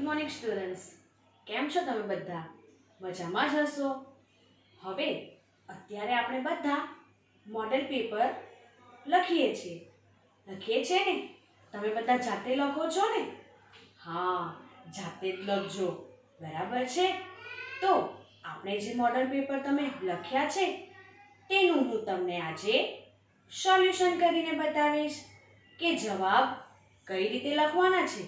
Good morning students કેમ છો તમે બધા મજામાં જ હશો હવે અત્યારે આપણે બધા મોડેલ પેપર લખીએ છીએ લખીએ છીએ ને તમે બધા જાતે લખો છો ને હા જાતે જ લખજો બરાબર છે તો આપણે જે મોડેલ પેપર તમે લખ્યા છે તેનું હું તમને આજે સોલ્યુશન કરીને બતાવીશ કે જવાબ કઈ રીતે લખવાના છે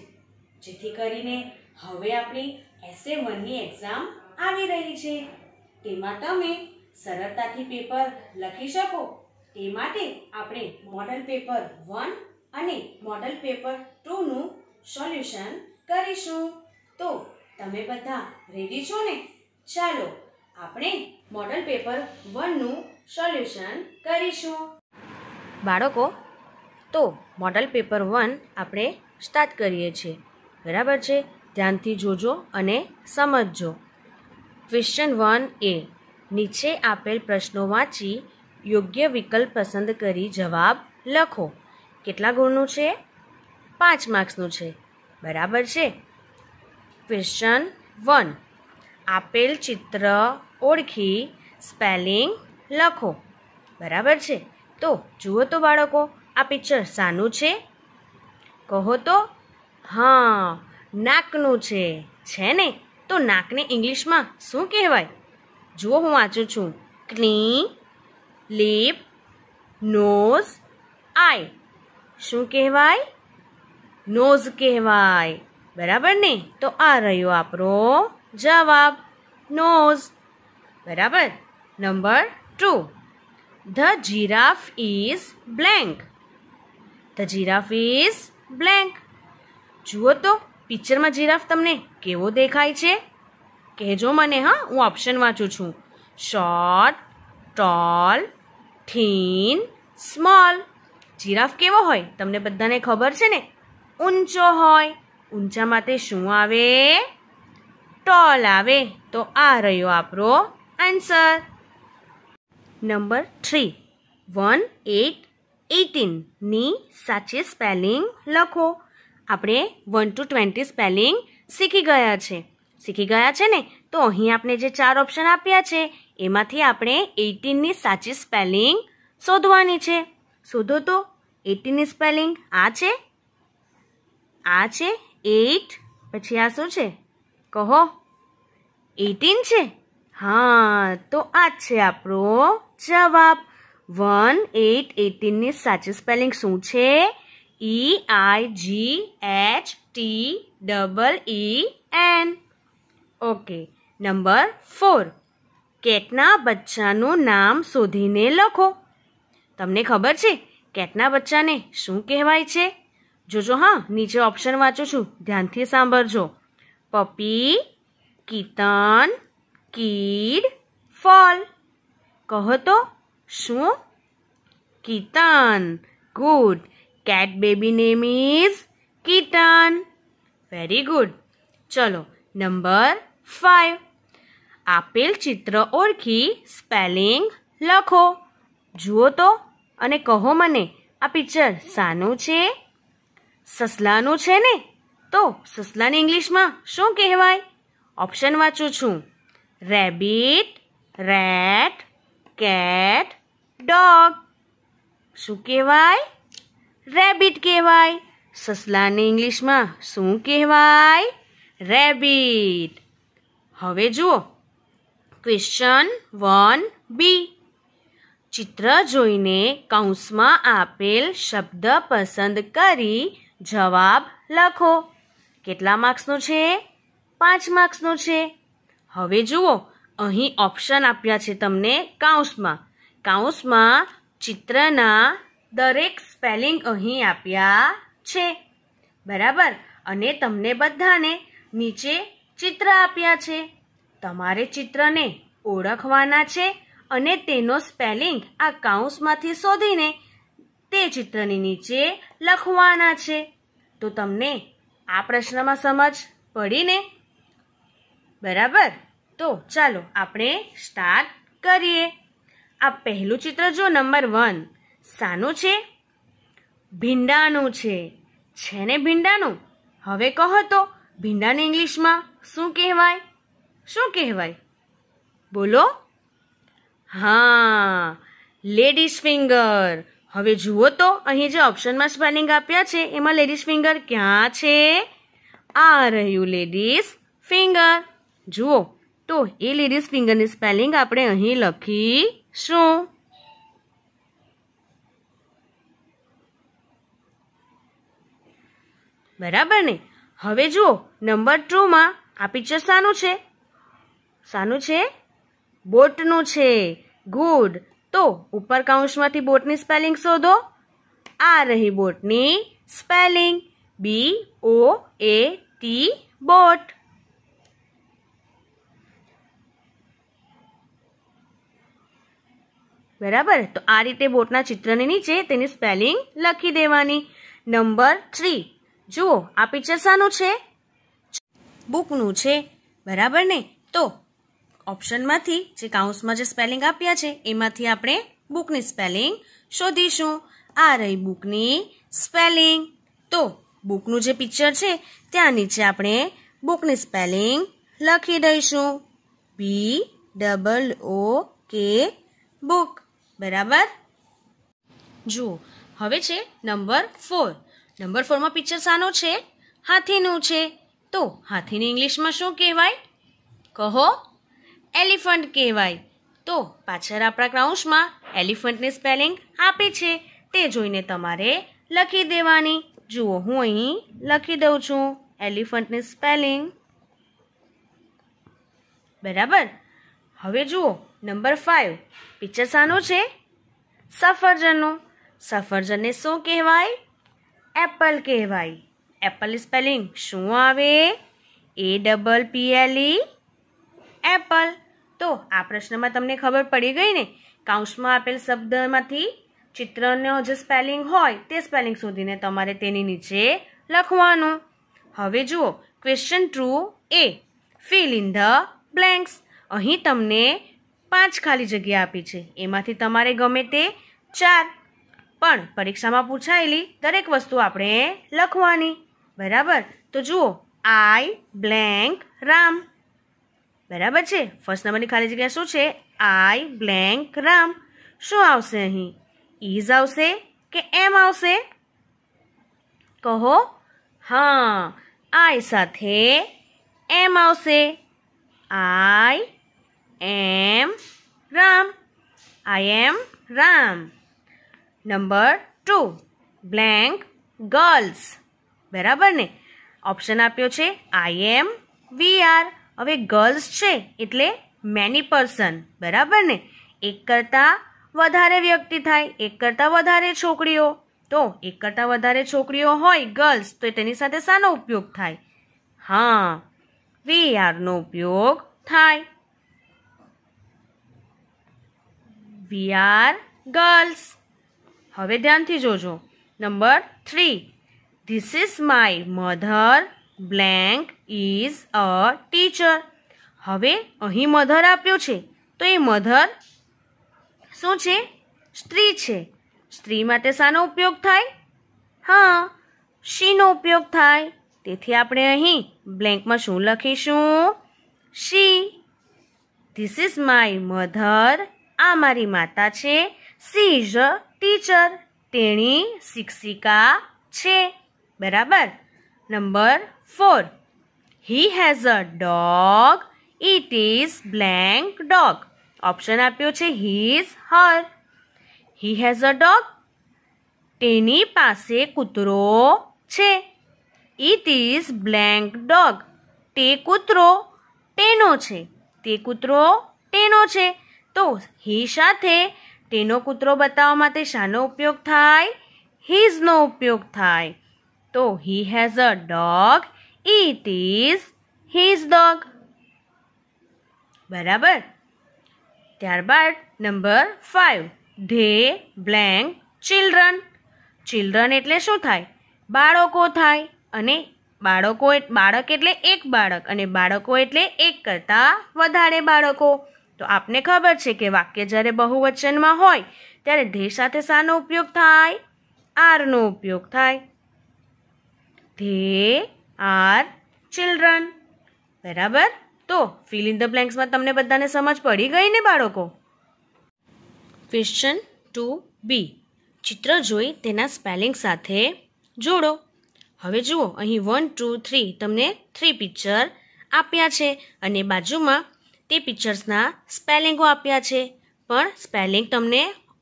જેથી કરીને હવે આપણી એસએ વનની એક્ઝામ આવી રહી છે તેમાં તમે સરળતાથી પેપર લખી શકો તે માટે આપણે મોડલ પેપર વન અને મોડલ પેપર ટુનું સોલ્યુશન કરીશું તો તમે બધા રેડી છો ને ચાલો આપણે મોડલ પેપર વનનું સોલ્યુશન કરીશું બાળકો તો મોડલ પેપર વન આપણે સ્ટાર્ટ કરીએ છીએ બરાબર છે ધ્યાનથી જોજો અને સમજજો ક્વેશ્ચન વન એ નીચે આપેલ પ્રશ્નો વાંચી યોગ્ય વિકલ્પ પસંદ કરી જવાબ લખો કેટલા ગુણનું છે પાંચ માર્ક્સનું છે બરાબર છે ક્વેશ્ચન વન આપેલ ચિત્ર ઓળખી સ્પેલિંગ લખો બરાબર છે તો જુઓ તો બાળકો આ પિક્ચર શાનું છે કહો તો હા નાકનું છે છે ને તો નાકને ઇંગ્લિશમાં શું કહેવાય જુઓ હું વાંચું છું ક્ની લીપ નોઝ આય શું કહેવાય નોઝ કહેવાય બરાબર ને તો આ રહ્યો આપણો જવાબ નોઝ બરાબર number two the giraffe is blank the giraffe is blank જુઓ તો પિક્ચરમાં જીરાફ તમને કેવો દેખાય છે કહેજો મને હા હું ઓપ્શન વાંચું છું short tall thin small giraffe કેવો હોય તમને બધાને ખબર છે ને ઊંચો હોય ઊંચા માટે શું આવે ટોલ આવે તો આ રહ્યો આપણો answer number three one eight એટીનની સાચી સ્પેલિંગ લખો આપણે વન ટુ ટ્વેન્ટી સ્પેલિંગ શીખી ગયા છે શીખી ગયા છે ને તો અહીં આપણે જે ચાર ઓપ્શન આપ્યા છે એમાંથી આપણે એઇટીનની સાચી સ્પેલિંગ શોધવાની છે શોધો તો એટીનની સ્પેલિંગ આ છે આ છે એટ પછી આ શું છે કહો એટીન છે હા તો આ છે આપણો જવાબ વન એટ એટીનની સાચી સ્પેલિંગ શું છે E I G H T double E N okay number four કેટના બચ્ચાનું નામ શોધીને લખો તમને ખબર છે કેટના બચ્ચાને શું કહેવાય છે જોજો હા નીચે ઓપ્શન વાંચું છું ધ્યાનથી સાંભળજો પપી કીટન કીડ ફોલ કહો તો શું kitten good cat baby name is kitten. Very good. ચલો નંબર ફાઈવ આપેલ ચિત્ર ઓળખી સ્પેલિંગ લખો જુઓ તો અને કહો મને આ પિક્ચર શાનું છે સસલાનું છે ને તો સસલાને ઇંગ્લિશમાં શું કહેવાય ઓપ્શન વાંચું છું રેબિટ રેટ કેટ ડોગ શું કહેવાય રેબિટ કહેવાય સસલાને ઇંગ્લિશમાં શું કહેવાય રેબિટ હવે જુઓ ક્વેશ્ચન વન બી ચિત્ર જોઈને કૌંસમાં આપેલ શબ્દ પસંદ કરી જવાબ લખો કેટલા માર્ક્સનો છે પાંચ માર્ક્સનો છે હવે જુઓ અહીં ઓપ્શન આપ્યા છે તમને કાઉન્સમાં કાઉન્સમાં ચિત્રના દરેક સ્પેલિંગ અહીં આપ્યા છે બરાબર અને તમને બધાને નીચે ચિત્ર આપ્યા છે તમારે ચિત્રને ઓળખવાના છે અને તેનો સ્પેલિંગ આ કાઉન્સમાંથી શોધીને તે ચિત્રની નીચે લખવાના છે તો તમને આ પ્રશ્નમાં સમજ પડીને બરાબર તો ચાલો આપણે સ્ટાર્ટ કરીએ આ પહેલું ચિત્ર જો નંબર વન શાનું છે ભીંડાનું છે છે ને ભીંડાનું હવે કહો તો ભીંડાને ઇંગ્લિશમાં શું કહેવાય શું કહેવાય બોલો હા લેડીઝ ફિંગર હવે જુઓ તો અહીં જે ઓપ્શનમાં સ્પેલિંગ આપ્યા છે એમાં લેડીઝ ફિંગર ક્યાં છે આ રહ્યું લેડીઝ ફિંગર જુઓ તો એ લેડીઝ ફિંગરની સ્પેલિંગ આપણે અહીં લખીશું બરાબર ને હવે જુઓ નંબર ટુમાં આ પિક્ચર શાનું છે શાનું છે બોટનું છે ગુડ તો ઉપર કાઉન્સમાંથી બોટની સ્પેલિંગ શોધો આ રહી બોટની spelling B O A T boat બરાબર તો આ રીતે બોટના ચિત્રની નીચે તેની સ્પેલિંગ લખી દેવાની નંબર થ્રી જુઓ આ પિક્ચર શાનું છે બુકનું છે બરાબર ને તો ઓપ્શનમાંથી જે કાઉન્સમાં જે સ્પેલિંગ આપ્યા છે એમાંથી આપણે બુકની સ્પેલિંગ શોધીશું આ રહી બુકની સ્પેલિંગ તો બુકનું જે પિક્ચર છે ત્યાં નીચે આપણે બુકની સ્પેલિંગ લખી દઈશું બી ડબલ ઓ કે બુક બરાબર જુઓ હવે છે નંબર ફોર નંબર ફોરમાં પિક્ચર શાનો છે હાથીનું છે તો હાથીની ઇંગ્લિશમાં શું કહેવાય કહો એલિફન્ટ કહેવાય તો પાછળ આપણા ક્રાઉન્સમાં એલિફન્ટની સ્પેલિંગ આપી છે તે જોઈને તમારે લખી દેવાની જુઓ હું અહીં લખી દઉં છું એલિફન્ટની સ્પેલિંગ બરાબર હવે જુઓ નંબર ફાઇવ પિક્ચર શાનું છે સફરજનનું સફરજનને શું કહેવાય એપલ કહેવાય એપલ સ્પેલિંગ શું આવે A double P L E apple તો આ પ્રશ્નમાં તમને ખબર પડી ગઈ ને કાઉન્સમાં આપેલ શબ્દમાંથી ચિત્રનો જે સ્પેલિંગ હોય તે સ્પેલિંગ શોધીને તમારે તેની નીચે લખવાનું હવે જુઓ question two A fill in the blanks અહીં તમને પાંચ ખાલી જગ્યા આપી છે એમાંથી તમારે ગમે તે ચાર પણ પરીક્ષામાં પૂછાયેલી દરેક વસ્તુ આપણે લખવાની બરાબર તો જુઓ આઈ બ્લેન્ક રામ બરાબર છે ફર્સ્ટ નંબરની ખાલી જગ્યા શું છે આઈ બ્લેન્ક રામ શું આવશે અહીં ઇઝ આવશે કે એમ આવશે કહો હા આઈ સાથે એમ આવશે I am Ram I am Ram number two blank girls બરાબર ને ઓપ્શન આપ્યો છે આઈ એમ વી આર હવે ગર્લ્સ છે એટલે મેની પર્સન બરાબર ને એક કરતાં વધારે વ્યક્તિ થાય એક કરતાં વધારે છોકરીઓ તો એક કરતાં વધારે છોકરીઓ હોય ગર્લ્સ તો તેની સાથે શાનો ઉપયોગ થાય હા વી આરનો ઉપયોગ થાય વી આર ગર્લ્સ હવે ધ્યાનથી જોજો number three this is my mother blank is a teacher હવે અહીં મધર આપ્યું છે તો એ મધર શું છે સ્ત્રી છે સ્ત્રી માટે શાનો ઉપયોગ થાય હા શીનો ઉપયોગ થાય તેથી આપણે અહીં બ્લેન્કમાં શું લખીશું she this is my mother આ મારી માતા છે સી ઇઝ અ ટીચર તેણી શિક્ષિકા છે બરાબર number four he has a dog it is blank dog option આપ્યો છે his her he has a dog તેની પાસે કૂતરો છે ઇટ ઇઝ બ્લેન્ક ડોગ તે કૂતરો તેનો છે તે કૂતરો તેનો છે તો હી સાથે તેનો કૂતરો બતાવવા માટે શાનો ઉપયોગ થાય હિઝનો ઉપયોગ થાય તો he has a dog it is his dog બરાબર ત્યારબાદ number five they blank children children એટલે શું થાય બાળકો થાય અને બાળકો બાળક એટલે એક બાળક અને બાળકો એટલે એક કરતાં વધારે બાળકો તો આપને ખબર છે કે વાક્ય જ્યારે બહુવચનમાં હોય ત્યારે ધે સાથે શાનો ઉપયોગ થાય આરનો ઉપયોગ થાય ધે આર ચિલ્ડ્રન બરાબર તો ફિલ ઇન ધ બ્લેન્ક્સમાં તમને બધાને સમજ પડી ગઈ ને બાળકો ક્વેશ્ચન ટુ બી ચિત્ર જોઈ તેના સ્પેલિંગ સાથે જોડો હવે જુઓ અહીં વન ટુ થ્રી તમને થ્રી પિક્ચર આપ્યા છે અને બાજુમાં તે પિક્ચર્સના સ્પેલિંગો આપ્યા છે પણ સ્પેલિંગ તમને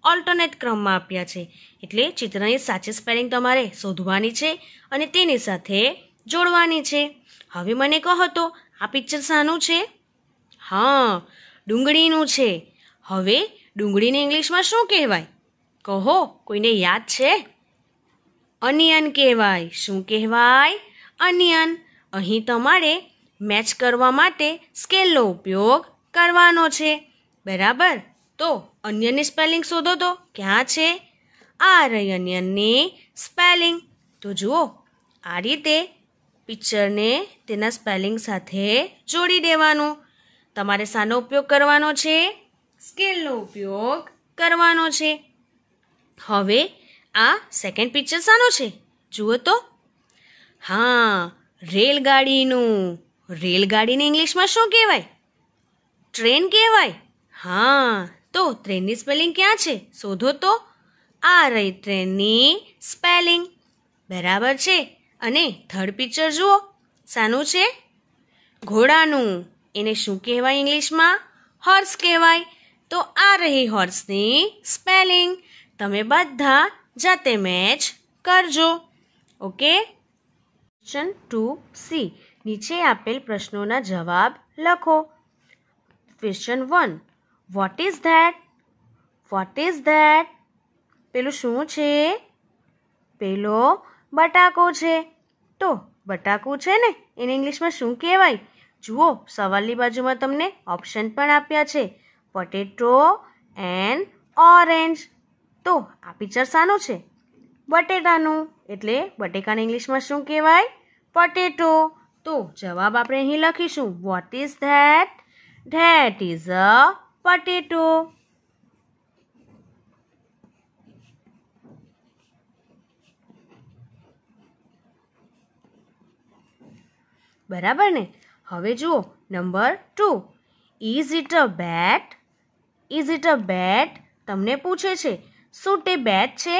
ઓલ્ટરનેટ ક્રમમાં આપ્યા છે એટલે ચિત્રની સાચી સ્પેલિંગ તમારે શોધવાની છે અને તેની સાથે જોડવાની છે હવે મને કહો તો આ પિક્ચર શાનું છે હા ડુંગળીનું છે હવે ડુંગળીને ઇંગ્લિશમાં શું કહેવાય કહો કોઈને યાદ છે અનિયન કહેવાય શું કહેવાય અનિયન અહીં તમારે મેચ કરવા માટે સ્કેલનો ઉપયોગ કરવાનો છે બરાબર તો અન્યની સ્પેલિંગ શોધો તો ક્યાં છે આ રહી અન્યની સ્પેલિંગ તો જુઓ આ રીતે પિક્ચરને તેના સ્પેલિંગ સાથે જોડી દેવાનું તમારે શાનો ઉપયોગ કરવાનો છે સ્કેલનો ઉપયોગ કરવાનો છે હવે આ સેકન્ડ પિક્ચર શાનો છે જુઓ તો હા રેલગાડીનું રેલગાડીને ઇંગ્લિશમાં શું કહેવાય ટ્રેન કહેવાય હા તો ટ્રેનની સ્પેલિંગ ક્યાં છે શોધો તો આ રહી ટ્રેનની સ્પેલિંગ બરાબર છે અને થર્ડ પિક્ચર જુઓ શાનું છે ઘોડાનું એને શું કહેવાય ઇંગ્લિશમાં હોર્સ કહેવાય તો આ રહી હોર્સની સ્પેલિંગ તમે બધા જાતે મેચ કરજો ઓકે ક્વેશ્ચન ટુ સી નીચે આપેલ પ્રશ્નોના જવાબ લખો question one what is that what is that પેલું શું છે પેલો બટાકો છે તો બટાકો છે ને એને ઇંગ્લિશમાં શું કહેવાય જુઓ સવાલની બાજુમાં તમને ઓપ્શન પણ આપ્યા છે પોટેટો એન્ડ ઓરેન્જ તો આ પિક્ચર શાનું છે બટેટાનું એટલે બટેકાને ઇંગ્લિશમાં શું કહેવાય પટેટો તો જવાબ આપણે અહીં લખીશું what is that that is a potato બરાબર ને હવે જુઓ number two is it a bat is it a bat તમને પૂછે છે શું તે બેટ છે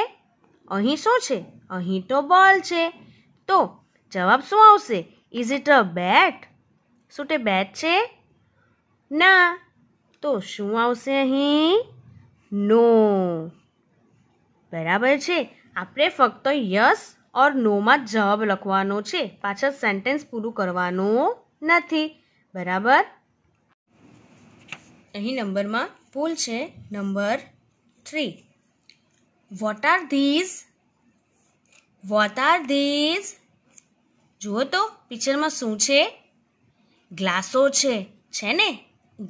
અહીં શું છે અહીં તો બોલ છે તો જવાબ શું આવશે ઇઝ ઇટ અ બેટ શું તે બેટ છે ના તો શું આવશે અહીં નો બરાબર છે આપણે ફક્ત યસ ઓર નોમાં જ જવાબ લખવાનો છે પાછળ સેન્ટેન્સ પૂરું કરવાનું નથી બરાબર અહીં નંબરમાં ભૂલ છે number three what are these what are these જુઓ તો પિક્ચરમાં શું છે ગ્લાસો છે છે ને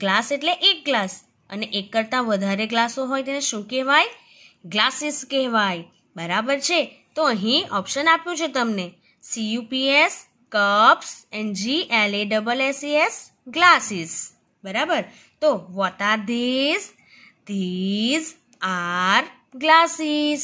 ગ્લાસ એટલે એક ગ્લાસ અને એક કરતાં વધારે ગ્લાસો હોય તેને શું કહેવાય ગ્લાસીસ કહેવાય બરાબર છે તો અહીં ઓપ્શન આપ્યું છે તમને C U P S cups and G L A double S E S glasses બરાબર તો what are these these are glasses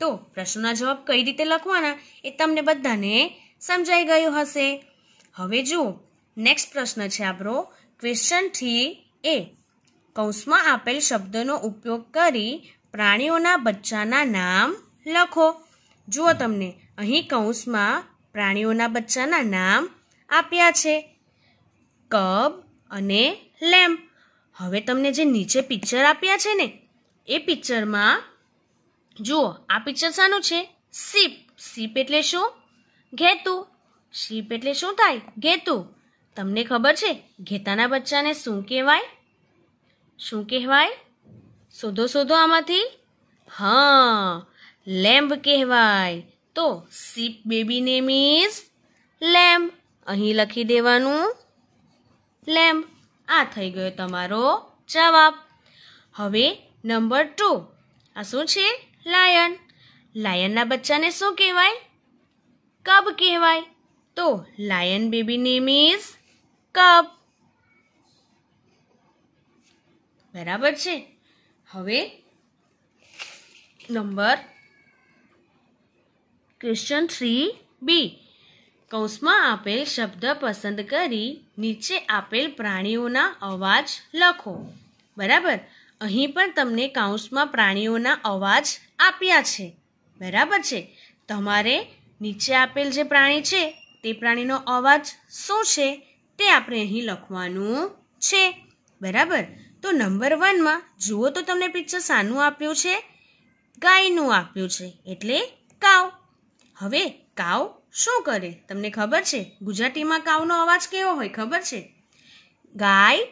તો પ્રશ્નના જવાબ કઈ રીતે લખવાના એ તમને બધાને સમજાઈ ગયું હશે હવે જુઓ નેક્સ્ટ પ્રશ્ન છે આપણો ક્વેશ્ચન થ્રી એ કૌંસમાં આપેલ શબ્દનો ઉપયોગ કરી પ્રાણીઓના બચ્ચાના નામ લખો જુઓ તમને અહીં કૌંસમાં પ્રાણીઓના બચ્ચાના નામ આપ્યા છે કબ અને લેમ્પ હવે તમને જે નીચે પિક્ચર આપ્યા છે ને એ પિક્ચરમાં જુઓ આ પિક્ચર શાનું છે સીપ સીપ એટલે શું ઘેતું શીપ એટલે શું થાય ઘેતું તમને ખબર છે ઘેતાના બચ્ચાને શું કહેવાય શું કહેવાય શોધો શોધો આમાંથી હા લેમ્બ કહેવાય તો sheep baby name is lamb અહીં લખી દેવાનું લેમ્બ આ થઈ ગયો તમારો જવાબ હવે નંબર ટુ આ શું છે લાયન લાયનના બચ્ચાને શું કહેવાય કબ કહેવાય તો lion baby name is cub બરાબર છે હવે નંબર ક્વેશ્ચન થ્રી બી કૌંસમાં આપેલ શબ્દ પસંદ કરી નીચે આપેલ પ્રાણીઓના અવાજ લખો બરાબર અહીં પણ તમને કાઉન્સમાં પ્રાણીઓના અવાજ આપ્યા છે બરાબર છે તમારે નીચે આપેલ જે પ્રાણી છે તે પ્રાણીનો અવાજ શું છે તે આપણે અહીં લખવાનું છે બરાબર તો નંબર વનમાં જુઓ તો તમને પિક્ચર શાનું આપ્યું છે ગાયનું આપ્યું છે એટલે કાવ હવે કાવ શું કરે તમને ખબર છે ગુજરાતીમાં કાવનો અવાજ કેવો હોય ખબર છે ગાય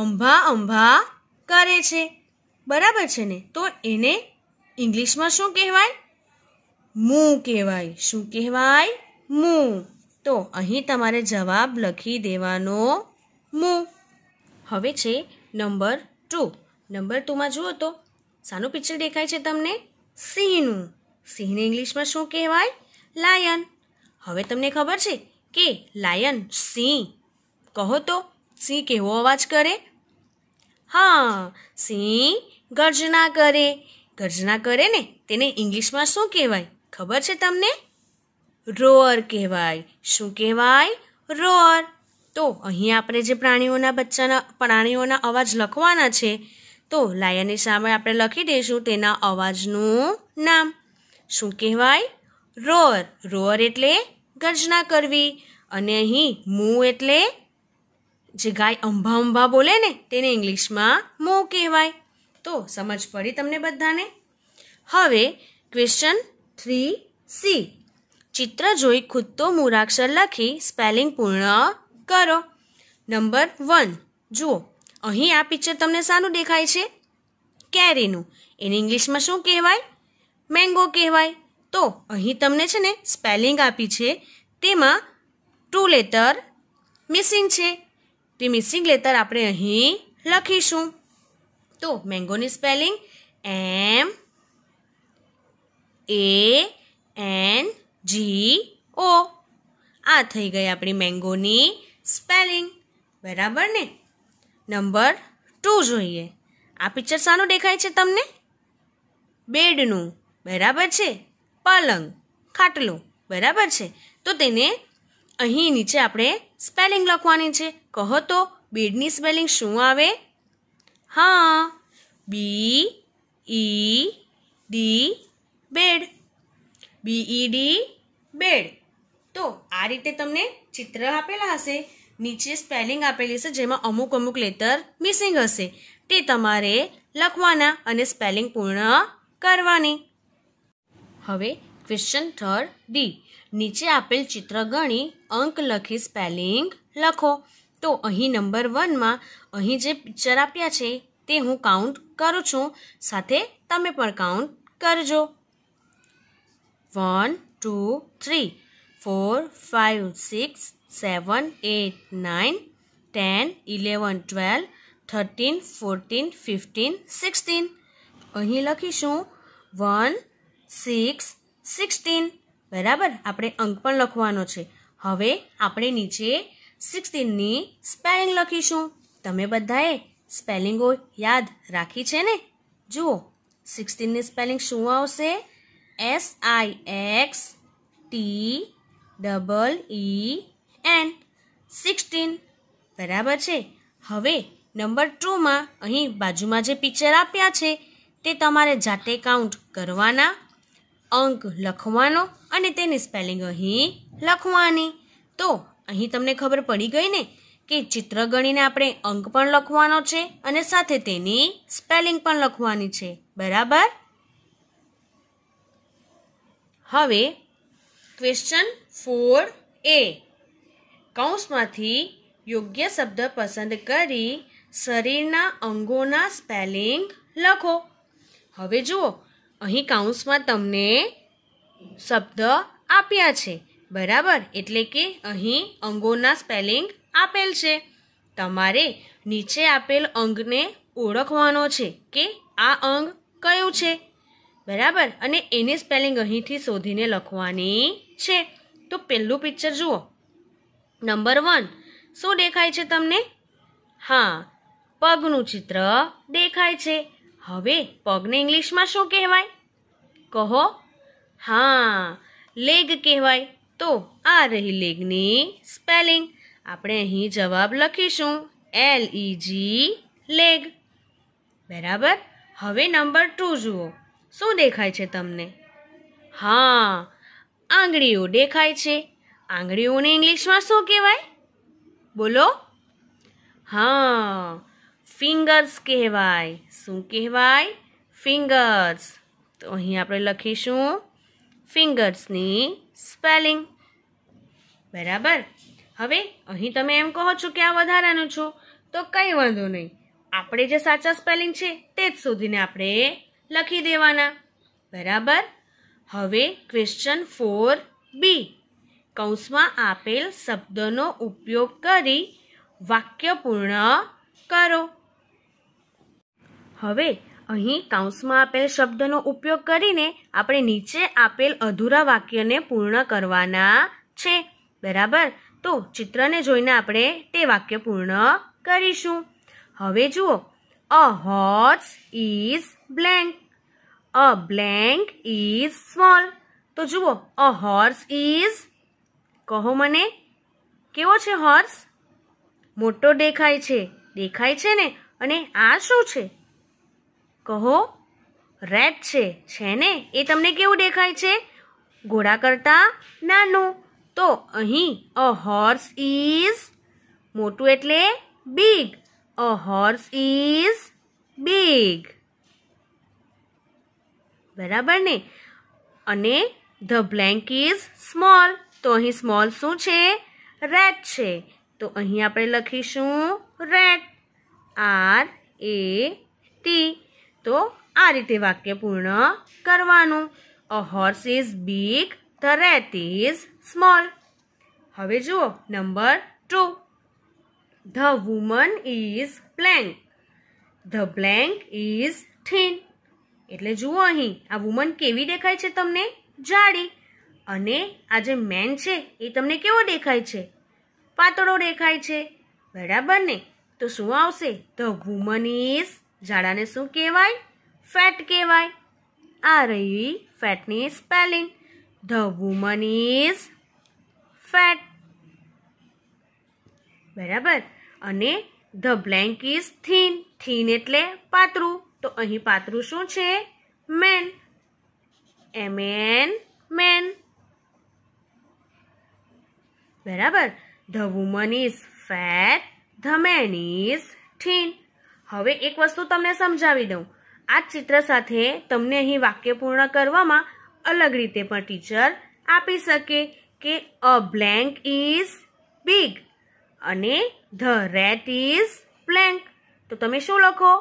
અંભા અંભા કરે છે બરાબર છે ને તો એને ઇંગ્લિશમાં શું કહેવાય મૂ કહેવાય શું કહેવાય મૂ તો અહીં તમારે જવાબ લખી દેવાનો મૂ હવે છે નંબર ટુ નંબર ટુમાં જુઓ તો સાનું પિક્ચર દેખાય છે તમને સિંહનું સિંહને ઇંગ્લિશમાં શું કહેવાય લાયન હવે તમને ખબર છે કે લાયન સિંહ કહો તો સિંહ કેવો અવાજ કરે હા સિંહ ગર્જના કરે ગર્જના કરે ને તેને ઇંગ્લિશમાં શું કહેવાય ખબર છે તમને રોઅર કહેવાય શું કહેવાય રોઅર તો અહીં આપણે જે પ્રાણીઓના બચ્ચાના પ્રાણીઓના અવાજ લખવાના છે તો લાયનની સામે આપણે લખી દઈશું તેના અવાજનું નામ શું કહેવાય રોઅર રોઅર એટલે ગર્જના કરવી અને અહીં મૂ એટલે જે ગાય અંભા અંભા બોલે ને તેને ઇંગ્લિશમાં મો કહેવાય તો સમજ પડી તમને બધાને હવે ક્વેશ્ચન થ્રી સી ચિત્ર જોઈ ખુદ તો મૂળાક્ષર લખી સ્પેલિંગ પૂર્ણ કરો નંબર વન જુઓ અહીં આ પિક્ચર તમને સાનું દેખાય છે કેરીનું એને ઇંગ્લિશમાં શું કહેવાય મેંગો કહેવાય તો અહીં તમને છે ને સ્પેલિંગ આપી છે તેમાં ટુ લેટર મિસિંગ છે તે મિસિંગ લેટર આપણે અહીં લખીશું તો મેંગોની spelling M A N G ઓ આ થઈ ગઈ આપણી મેંગોની સ્પેલિંગ બરાબર ને નંબર ટુ જોઈએ આ પિક્ચર શાનું દેખાય છે તમને બેડનું બરાબર છે પલંગ ખાટલું બરાબર છે તો તેને અહીં નીચે આપણે સ્પેલિંગ લખવાની છે કહો તો બેડની સ્પેલિંગ શું આવે હા B E D bed B E D bed તો આ રીતે તમને ચિત્ર આપેલા હશે નીચે સ્પેલિંગ આપેલી હશે જેમાં અમુક અમુક લેટર મિસિંગ હશે તે તમારે લખવાના અને સ્પેલિંગ પૂર્ણ કરવાની હવે ક્વેશ્ચન થર્ડ ડી નીચે આપેલ ચિત્ર ગણી અંક લખી સ્પેલિંગ લખો તો અહીં નંબર વનમાં અહીં જે પિક્ચર આપ્યા છે તે હું કાઉન્ટ કરું છું સાથે તમે પણ કાઉન્ટ કરજો one two three four five six seven eight nine ten eleven twelve thirteen fourteen fifteen sixteen અહીં લખીશું વન સિક્સ સિક્સટીન બરાબર આપણે અંક પણ લખવાનો છે હવે આપણે નીચે સિક્સટીનની સ્પેલિંગ લખીશું તમે બધાએ સ્પેલિંગો યાદ રાખી છે ને જુઓ સિક્સટીનની સ્પેલિંગ શું આવશે S I X T double E N sixteen બરાબર છે હવે નંબર ટુમાં અહીં બાજુમાં જે પિક્ચર આપ્યા છે તે તમારે જાતે કાઉન્ટ કરવાના અંક લખવાનો અને તેની સ્પેલિંગ અહીં લખવાની તો અહીં તમને ખબર પડી ગઈ ને કે ચિત્ર ગણીને આપણે અંક પણ લખવાનો છે અને સાથે તેની સ્પેલિંગ પણ લખવાની છે બરાબર હવે ક્વેશ્ચન ફોર એ કૌંસમાંથી યોગ્ય શબ્દ પસંદ કરી શરીરના અંગોના સ્પેલિંગ લખો હવે જુઓ અહીં કાઉન્સમાં તમને શબ્દ આપ્યા છે બરાબર એટલે કે અહીં અંગોના સ્પેલિંગ આપેલ છે તમારે નીચે આપેલ અંગને ઓળખવાનો છે કે આ અંગ કયું છે બરાબર અને એની સ્પેલિંગ અહીંથી શોધીને લખવાની છે તો પહેલું પિક્ચર જુઓ નંબર વન શું દેખાય છે તમને હા પગનું ચિત્ર દેખાય છે હવે પગને ઇંગ્લિશમાં શું કહેવાય કહો હા લેગ કહેવાય તો આ રહી લેગની સ્પેલિંગ આપણે અહીં જવાબ લખીશું એલ ઈ જી લેગ બરાબર હવે નંબર ટુ જુઓ શું દેખાય છે તમને હા આંગળીઓ દેખાય છે આંગળીઓને ઇંગ્લિશમાં શું કહેવાય બોલો હા ફિંગર્સ કહેવાય શું કહેવાય ફિંગર્સ તો અહીં આપણે લખીશું ફિંગર્સની સ્પેલિંગ બરાબર હવે અહીં તમે એમ કહો છો કે આ વધારાનું છું તો કંઈ વાંધો નહીં આપણે જે સાચા સ્પેલિંગ છે તે જ શોધીને આપણે લખી દેવાના બરાબર હવે ક્વેશ્ચન ફોર બી કૌંસમાં આપેલ શબ્દનો ઉપયોગ કરી વાક્ય પૂર્ણ કરો હવે અહીં કાઉન્સમાં આપેલ શબ્દનો ઉપયોગ કરીને આપણે નીચે આપેલ અધૂરા વાક્યને પૂર્ણ કરવાના છે બરાબર તો ચિત્રને જોઈને આપણે તે વાક્ય પૂર્ણ કરીશું હવે જુઓ a horse is blank a blank is small તો જુઓ અ હોર્સ ઇઝ કહો મને કેવો છે હોર્સ મોટો દેખાય છે દેખાય છે ને અને આ શું છે કહો રેડ છે છે ને એ તમને કેવું દેખાય છે ઘોડા કરતા નાનું તો અહીં અ હોર્સ ઇઝ મોટું એટલે big a horse is big બરાબર ને અને ધ બ્લેન્ક ઇઝ સ્મોલ તો અહીં સ્મોલ શું છે રેડ છે તો અહીં આપણે લખીશું રેડ આર એ ટી તો આ રીતે વાક્ય પૂર્ણ કરવાનું a horse is big the rat is small હવે જુઓ number two the woman is blank the blank is thin એટલે જુઓ અહીં આ વુમન કેવી દેખાય છે તમને જાડી અને આ જે મેન છે એ તમને કેવો દેખાય છે પાતળો દેખાય છે બરાબર ને તો શું આવશે ધ વુમન ઇઝ ઝાડાને શું કહેવાય ફેટ કહેવાય આ રહી ફેટની spelling the woman is fat બરાબર અને the blank is thin thin એટલે પાતળું તો અહીં પાતળું શું છે મેન એમ એન મેન બરાબર the woman is fat the man is thin હવે એક વસ્તુ તમને સમજાવી દઉં આ ચિત્ર સાથે તમને અહીં વાક્ય પૂર્ણ કરવામાં અલગ રીતે પણ ટીચર આપી શકે કે અ બ્લેન્ક ઇઝ બિગ અને ધ રેટ ઇઝ બ્લેન્ક તો તમે શું લખો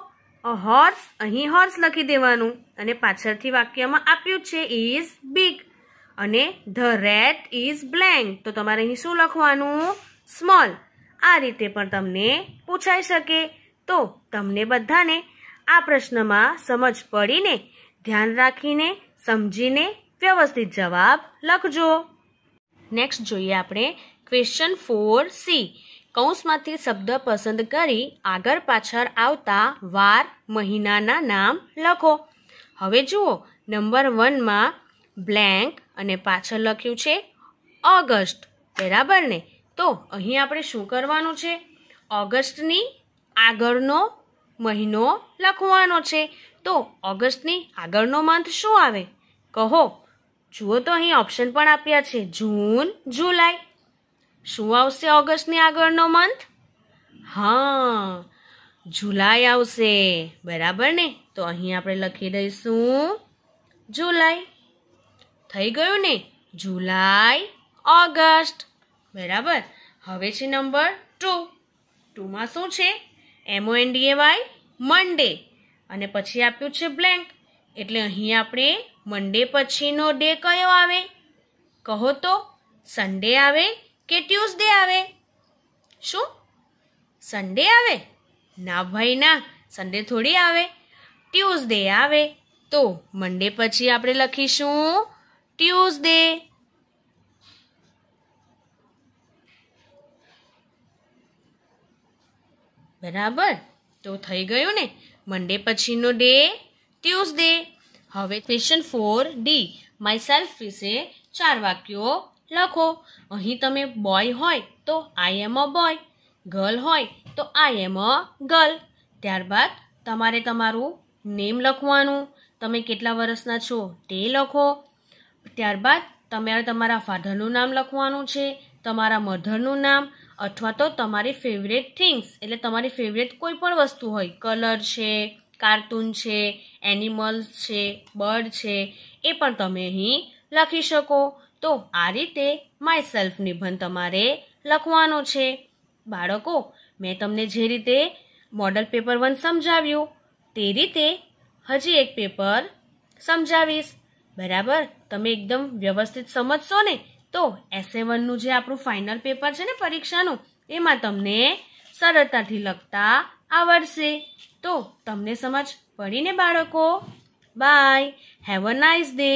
અ હોર્સ અહીં હોર્સ લખી દેવાનું અને પાછળથી વાક્યમાં આપ્યું છે ઇઝ બિગ અને ધ રેટ ઇઝ બ્લેન્ક તો તમારે અહીં શું લખવાનું સ્મોલ આ રીતે પણ તમને પૂછાઈ શકે તો તમને બધાને આ પ્રશ્નમાં સમજ પડીને ધ્યાન રાખીને સમજીને વ્યવસ્થિત જવાબ લખજો નેક્સ્ટ જોઈએ આપણે ક્વેશ્ચન ફોર સી કૌંસમાંથી શબ્દ પસંદ કરી આગળ પાછળ આવતા વાર મહિનાના નામ લખો હવે જુઓ નંબર વનમાં બ્લેન્ક અને પાછળ લખ્યું છે ઓગસ્ટ બરાબર ને તો અહીં આપણે શું કરવાનું છે ઓગસ્ટની આગળનો મહિનો લખવાનો છે તો ઓગસ્ટની આગળનો મંથ શું આવે કહો જુઓ તો અહીં ઓપ્શન પણ આપ્યા છે જૂન જુલાઈ શું આવશે ઓગસ્ટની આગળનો મંથ હા જુલાઈ આવશે બરાબર ને તો અહીં આપણે લખી દઈશું જુલાઈ થઈ ગયું ને જુલાઈ ઓગસ્ટ બરાબર હવે છે નંબર ટુ ટુમાં શું છે એમઓએનડીએ વાય મંડે અને પછી આપ્યું છે બ્લેન્ક એટલે અહીં આપણે મંડે પછીનો ડે કયો આવે કહો તો સન્ડે આવે કે ટ્યુઝડે આવે શું સન્ડે આવે ના ભાઈ ના સન્ડે થોડી આવે ટ્યુઝડે આવે તો મંડે પછી આપણે લખીશું ટ્યુઝડે બરાબર તો થઈ ગયું ને મંડે પછીનો ડે ટ્યુઝડે હવે question four D myself વિશે ચાર વાક્યો લખો અહીં તમે બોય હોય તો આઈ એમ અ બોય ગર્લ હોય તો આઈ એમ અ ગર્લ ત્યારબાદ તમારે તમારું નેમ લખવાનું તમે કેટલા વર્ષના છો તે લખો ત્યારબાદ તમારે તમારા ફાધરનું નામ લખવાનું છે તમારા મધરનું નામ અથવા તો તમારી ફેવરેટ થિંગ્સ એટલે તમારી ફેવરેટ કોઈ પણ વસ્તુ હોય કલર છે કાર્ટૂન છે એનિમલ્સ છે બર્ડ છે એ પણ તમે અહીં લખી શકો તો આ રીતે માય સેલ્ફ નિબંધ તમારે લખવાનો છે બાળકો મેં તમને જે રીતે મોડલ પેપર વન સમજાવ્યું તે રીતે હજી એક પેપર સમજાવીશ બરાબર તમે એકદમ વ્યવસ્થિત સમજશો ને તો એસે વનનું જે આપણું ફાઇનલ પેપર છે ને પરીક્ષાનું એમાં તમને સરળતાથી લખતા આવડશે તો તમને સમજ પડીને બાળકો bye have a nice day